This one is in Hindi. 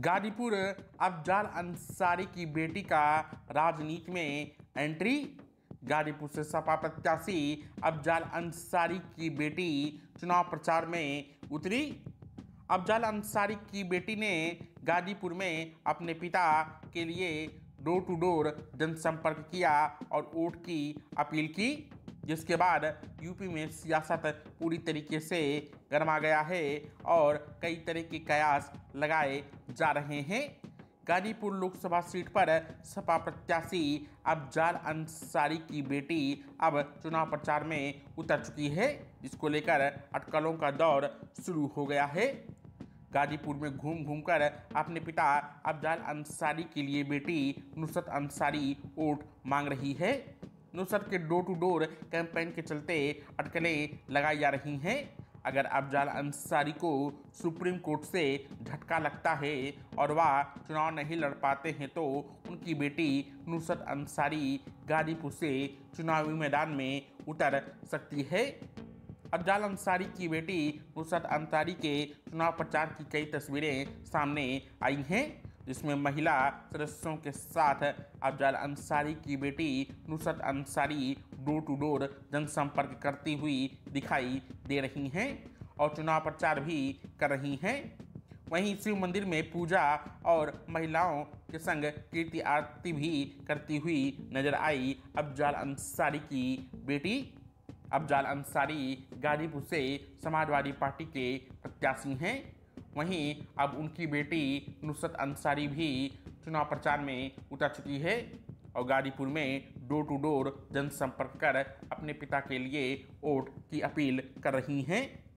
गाजीपुर अफजाल अंसारी की बेटी का राजनीति में एंट्री गाजीपुर से सपा प्रत्याशी अफजाल अंसारी की बेटी चुनाव प्रचार में उतरी अफजाल अंसारी की बेटी ने गाजीपुर में अपने पिता के लिए डोर टू डोर जनसंपर्क किया और वोट की अपील की जिसके बाद यूपी में सियासत पूरी तरीके से गरमा गया है और कई तरह के कयास लगाए जा रहे हैं गाजीपुर लोकसभा सीट पर सपा प्रत्याशी अफजाल अंसारी की बेटी अब चुनाव प्रचार में उतर चुकी है जिसको लेकर अटकलों का दौर शुरू हो गया है गाजीपुर में घूम घूम कर अपने पिता अफजाल अंसारी के लिए बेटी नुसरत अंसारी वोट मांग रही है नुसरत के डोर टू डोर कैंपेन के चलते अटकलें लगाई जा रही हैं अगर अफजाल अंसारी को सुप्रीम कोर्ट से झटका लगता है और वह चुनाव नहीं लड़ पाते हैं तो उनकी बेटी नुसरत अंसारी गाजीपुर से चुनावी मैदान में उतर सकती है अफजाल अंसारी की बेटी नुसरत अंसारी के चुनाव प्रचार की कई तस्वीरें सामने आई हैं जिसमें महिला सदस्यों के साथ अफजाल अंसारी की बेटी Nusrat Ansari door to door जनसंपर्क करती हुई दिखाई दे रही हैं और चुनाव प्रचार भी कर रही हैं वहीं शिव मंदिर में पूजा और महिलाओं के संग कीर्ति आरती भी करती हुई नजर आई अफजाल अंसारी की बेटी अफजाल अंसारी गाजीपुर से समाजवादी पार्टी के प्रत्याशी हैं वहीं अब उनकी बेटी नुसरत अंसारी भी चुनाव प्रचार में उतर चुकी है और गाजीपुर में डोर टू डोर जनसंपर्क कर अपने पिता के लिए वोट की अपील कर रही हैं